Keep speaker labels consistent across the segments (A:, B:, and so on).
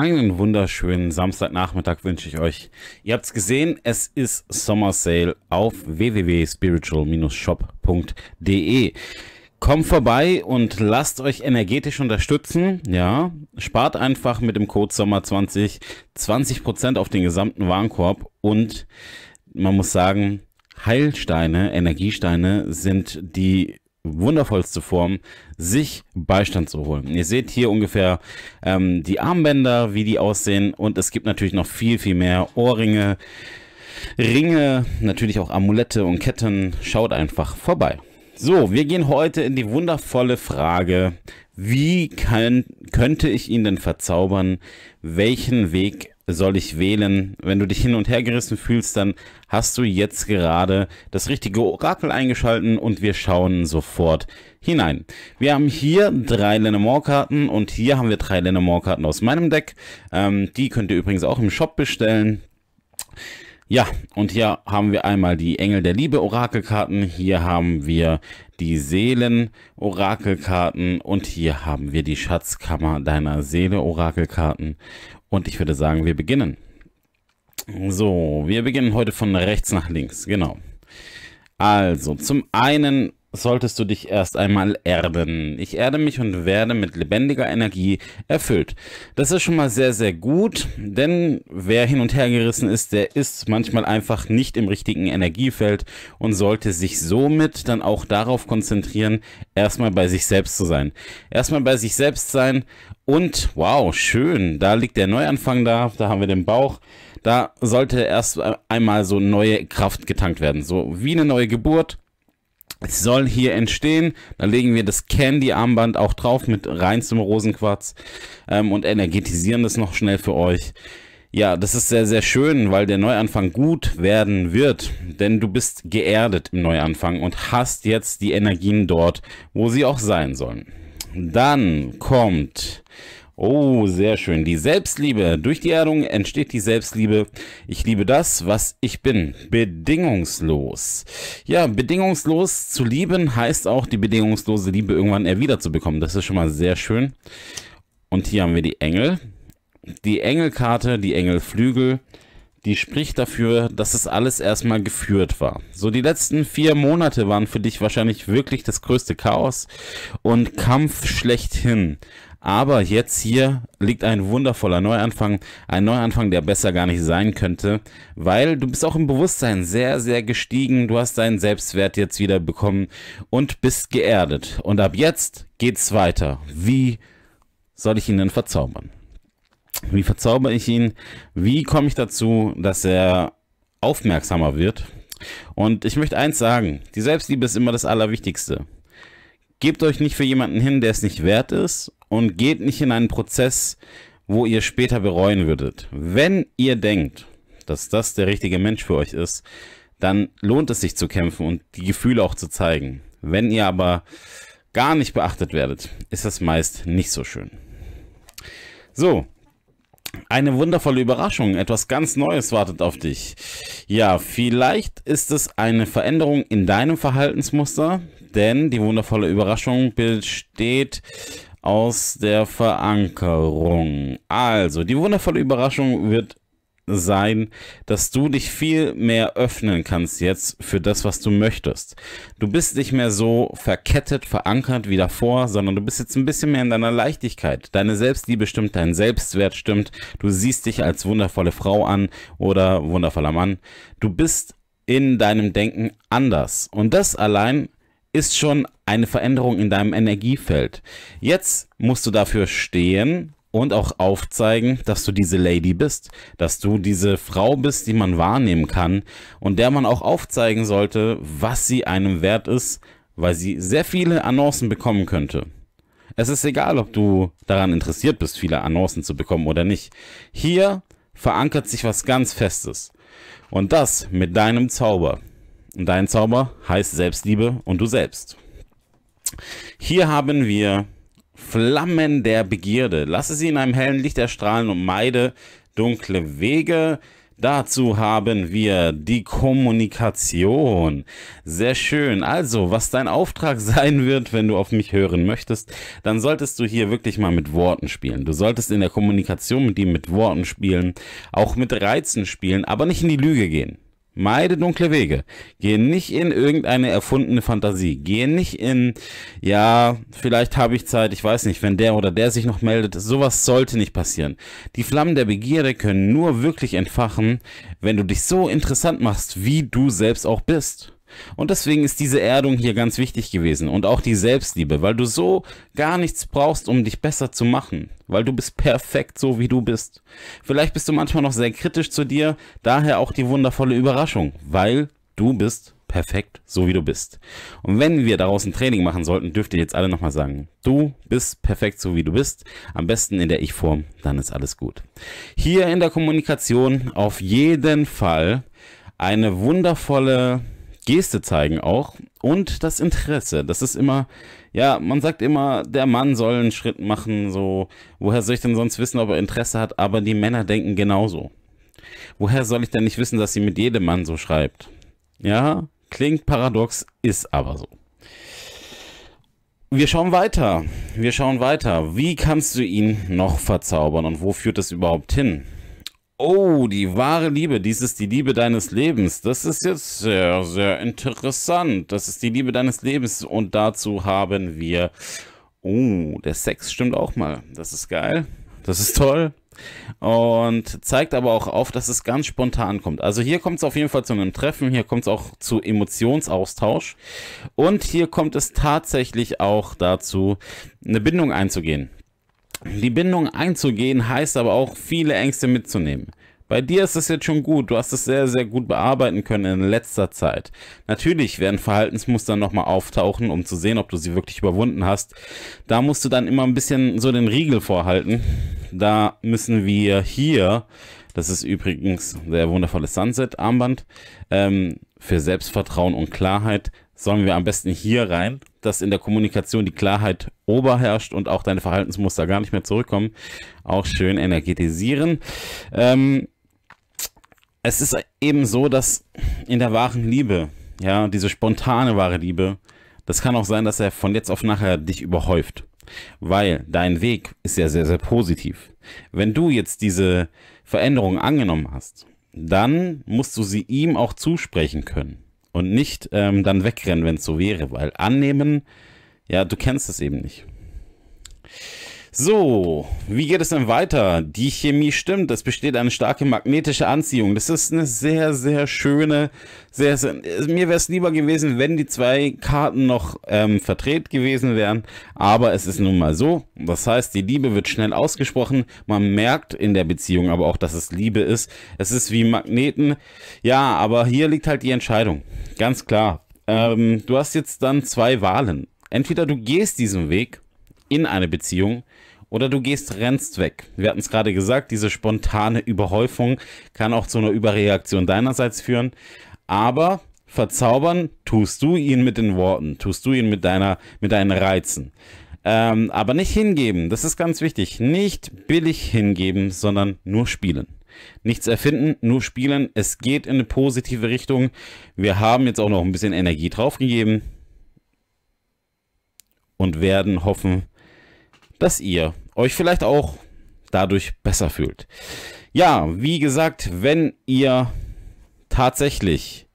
A: Einen wunderschönen Samstagnachmittag wünsche ich euch. Ihr habt es gesehen, es ist Summer Sale auf www.spiritual-shop.de. Kommt vorbei und lasst euch energetisch unterstützen. Ja, spart einfach mit dem Code Sommer20 20% auf den gesamten Warenkorb und man muss sagen, Heilsteine, Energiesteine sind die wundervollste Form, sich Beistand zu holen. Ihr seht hier ungefähr ähm, die Armbänder, wie die aussehen und es gibt natürlich noch viel, viel mehr Ohrringe, Ringe, natürlich auch Amulette und Ketten. Schaut einfach vorbei. So, wir gehen heute in die wundervolle Frage, wie kann, könnte ich ihn denn verzaubern? Welchen Weg soll ich wählen? Wenn du dich hin und her gerissen fühlst, dann hast du jetzt gerade das richtige Orakel eingeschalten und wir schauen sofort hinein. Wir haben hier drei Lenormand-Karten und hier haben wir drei Lenormand-Karten aus meinem Deck. Ähm, die könnt ihr übrigens auch im Shop bestellen. Ja, und hier haben wir einmal die Engel der Liebe Orakelkarten, hier haben wir die Seelen Orakelkarten und hier haben wir die Schatzkammer deiner Seele Orakelkarten und ich würde sagen, wir beginnen. So, wir beginnen heute von rechts nach links, genau. Also, zum einen solltest du dich erst einmal erden. Ich erde mich und werde mit lebendiger Energie erfüllt. Das ist schon mal sehr, sehr gut, denn wer hin und her gerissen ist, der ist manchmal einfach nicht im richtigen Energiefeld und sollte sich somit dann auch darauf konzentrieren, erstmal bei sich selbst zu sein. Erstmal bei sich selbst sein und wow, schön, da liegt der Neuanfang da, da haben wir den Bauch da sollte erst einmal so neue Kraft getankt werden. So wie eine neue Geburt. Es soll hier entstehen. Dann legen wir das Candy-Armband auch drauf mit reinstem Rosenquarz ähm, und energetisieren das noch schnell für euch. Ja, das ist sehr, sehr schön, weil der Neuanfang gut werden wird. Denn du bist geerdet im Neuanfang und hast jetzt die Energien dort, wo sie auch sein sollen. Dann kommt Oh, sehr schön. Die Selbstliebe. Durch die Erdung entsteht die Selbstliebe. Ich liebe das, was ich bin. Bedingungslos. Ja, bedingungslos zu lieben heißt auch, die bedingungslose Liebe irgendwann erwidert zu bekommen. Das ist schon mal sehr schön. Und hier haben wir die Engel. Die Engelkarte, die Engelflügel, die spricht dafür, dass es alles erstmal geführt war. So, die letzten vier Monate waren für dich wahrscheinlich wirklich das größte Chaos und Kampf schlechthin. Aber jetzt hier liegt ein wundervoller Neuanfang. Ein Neuanfang, der besser gar nicht sein könnte, weil du bist auch im Bewusstsein sehr, sehr gestiegen. Du hast deinen Selbstwert jetzt wieder bekommen und bist geerdet. Und ab jetzt geht's weiter. Wie soll ich ihn denn verzaubern? Wie verzauber ich ihn? Wie komme ich dazu, dass er aufmerksamer wird? Und ich möchte eins sagen, die Selbstliebe ist immer das Allerwichtigste. Gebt euch nicht für jemanden hin, der es nicht wert ist und geht nicht in einen Prozess, wo ihr später bereuen würdet. Wenn ihr denkt, dass das der richtige Mensch für euch ist, dann lohnt es sich zu kämpfen und die Gefühle auch zu zeigen. Wenn ihr aber gar nicht beachtet werdet, ist das meist nicht so schön. So, eine wundervolle Überraschung, etwas ganz Neues wartet auf dich. Ja, vielleicht ist es eine Veränderung in deinem Verhaltensmuster, denn die wundervolle Überraschung besteht aus der Verankerung. Also, die wundervolle Überraschung wird sein, dass du dich viel mehr öffnen kannst jetzt für das, was du möchtest. Du bist nicht mehr so verkettet, verankert wie davor, sondern du bist jetzt ein bisschen mehr in deiner Leichtigkeit. Deine Selbstliebe stimmt, dein Selbstwert stimmt. Du siehst dich als wundervolle Frau an oder wundervoller Mann. Du bist in deinem Denken anders. Und das allein ist schon eine Veränderung in deinem Energiefeld. Jetzt musst du dafür stehen und auch aufzeigen, dass du diese Lady bist, dass du diese Frau bist, die man wahrnehmen kann und der man auch aufzeigen sollte, was sie einem wert ist, weil sie sehr viele Annoncen bekommen könnte. Es ist egal, ob du daran interessiert bist, viele Annoncen zu bekommen oder nicht. Hier verankert sich was ganz Festes. Und das mit deinem Zauber. Und dein Zauber heißt Selbstliebe und du selbst. Hier haben wir Flammen der Begierde. Lasse sie in einem hellen Licht erstrahlen und meide dunkle Wege. Dazu haben wir die Kommunikation. Sehr schön. Also, was dein Auftrag sein wird, wenn du auf mich hören möchtest, dann solltest du hier wirklich mal mit Worten spielen. Du solltest in der Kommunikation mit ihm mit Worten spielen, auch mit Reizen spielen, aber nicht in die Lüge gehen. Meide dunkle Wege. Geh nicht in irgendeine erfundene Fantasie. Geh nicht in, ja, vielleicht habe ich Zeit, ich weiß nicht, wenn der oder der sich noch meldet. Sowas sollte nicht passieren. Die Flammen der Begierde können nur wirklich entfachen, wenn du dich so interessant machst, wie du selbst auch bist. Und deswegen ist diese Erdung hier ganz wichtig gewesen und auch die Selbstliebe, weil du so gar nichts brauchst, um dich besser zu machen, weil du bist perfekt so, wie du bist. Vielleicht bist du manchmal noch sehr kritisch zu dir, daher auch die wundervolle Überraschung, weil du bist perfekt so, wie du bist. Und wenn wir daraus ein Training machen sollten, dürft ihr jetzt alle nochmal sagen, du bist perfekt so, wie du bist, am besten in der Ich-Form, dann ist alles gut. Hier in der Kommunikation auf jeden Fall eine wundervolle Geste zeigen auch und das Interesse. Das ist immer, ja, man sagt immer, der Mann soll einen Schritt machen, so, woher soll ich denn sonst wissen, ob er Interesse hat, aber die Männer denken genauso. Woher soll ich denn nicht wissen, dass sie mit jedem Mann so schreibt? Ja, klingt paradox, ist aber so. Wir schauen weiter. Wir schauen weiter. Wie kannst du ihn noch verzaubern und wo führt es überhaupt hin? Oh, die wahre Liebe, dies ist die Liebe deines Lebens. Das ist jetzt sehr, sehr interessant. Das ist die Liebe deines Lebens. Und dazu haben wir... Oh, der Sex stimmt auch mal. Das ist geil. Das ist toll. Und zeigt aber auch auf, dass es ganz spontan kommt. Also hier kommt es auf jeden Fall zu einem Treffen, hier kommt es auch zu Emotionsaustausch. Und hier kommt es tatsächlich auch dazu, eine Bindung einzugehen. Die Bindung einzugehen heißt aber auch, viele Ängste mitzunehmen. Bei dir ist es jetzt schon gut. Du hast es sehr, sehr gut bearbeiten können in letzter Zeit. Natürlich werden Verhaltensmuster nochmal auftauchen, um zu sehen, ob du sie wirklich überwunden hast. Da musst du dann immer ein bisschen so den Riegel vorhalten. Da müssen wir hier, das ist übrigens der wundervolle Sunset-Armband, ähm, für Selbstvertrauen und Klarheit sollen wir am besten hier rein, dass in der Kommunikation die Klarheit oberherrscht und auch deine Verhaltensmuster gar nicht mehr zurückkommen. Auch schön energetisieren. Ähm, es ist eben so, dass in der wahren Liebe, ja, diese spontane wahre Liebe, das kann auch sein, dass er von jetzt auf nachher dich überhäuft. Weil dein Weg ist ja sehr, sehr positiv. Wenn du jetzt diese Veränderung angenommen hast, dann musst du sie ihm auch zusprechen können und nicht ähm, dann wegrennen, wenn es so wäre, weil annehmen, ja, du kennst es eben nicht. So, wie geht es denn weiter? Die Chemie stimmt, es besteht eine starke magnetische Anziehung. Das ist eine sehr, sehr schöne, sehr, sehr mir wäre es lieber gewesen, wenn die zwei Karten noch ähm, verdreht gewesen wären, aber es ist nun mal so. Das heißt, die Liebe wird schnell ausgesprochen, man merkt in der Beziehung aber auch, dass es Liebe ist. Es ist wie Magneten, ja, aber hier liegt halt die Entscheidung, ganz klar. Ähm, du hast jetzt dann zwei Wahlen. Entweder du gehst diesen Weg in eine Beziehung oder du gehst, rennst weg. Wir hatten es gerade gesagt, diese spontane Überhäufung kann auch zu einer Überreaktion deinerseits führen. Aber verzaubern tust du ihn mit den Worten, tust du ihn mit, deiner, mit deinen Reizen. Ähm, aber nicht hingeben, das ist ganz wichtig. Nicht billig hingeben, sondern nur spielen. Nichts erfinden, nur spielen. Es geht in eine positive Richtung. Wir haben jetzt auch noch ein bisschen Energie draufgegeben und werden hoffen, dass ihr euch vielleicht auch dadurch besser fühlt. Ja, wie gesagt, wenn ihr tatsächlich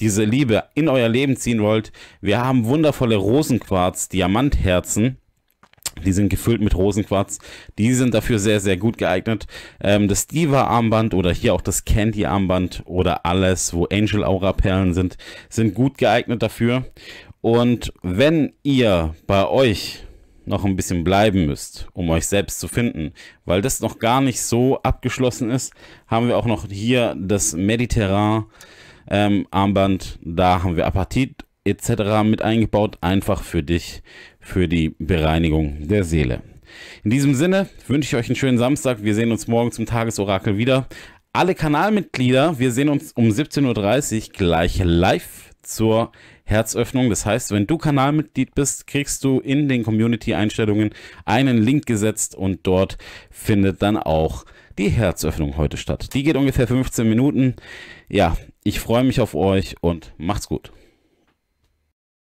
A: diese Liebe in euer Leben ziehen wollt, wir haben wundervolle Rosenquarz Diamantherzen. Die sind gefüllt mit Rosenquarz. Die sind dafür sehr, sehr gut geeignet. Ähm, das Diva-Armband oder hier auch das Candy-Armband oder alles, wo Angel-Aura-Perlen sind, sind gut geeignet dafür. Und wenn ihr bei euch noch ein bisschen bleiben müsst, um euch selbst zu finden, weil das noch gar nicht so abgeschlossen ist, haben wir auch noch hier das Mediterran ähm, Armband, da haben wir Apathit etc. mit eingebaut, einfach für dich, für die Bereinigung der Seele. In diesem Sinne wünsche ich euch einen schönen Samstag. Wir sehen uns morgen zum Tagesorakel wieder. Alle Kanalmitglieder, wir sehen uns um 17.30 Uhr gleich live zur Herzöffnung. Das heißt, wenn du Kanalmitglied bist, kriegst du in den Community-Einstellungen einen Link gesetzt und dort findet dann auch die Herzöffnung heute statt. Die geht ungefähr 15 Minuten. Ja, ich freue mich auf euch und macht's gut.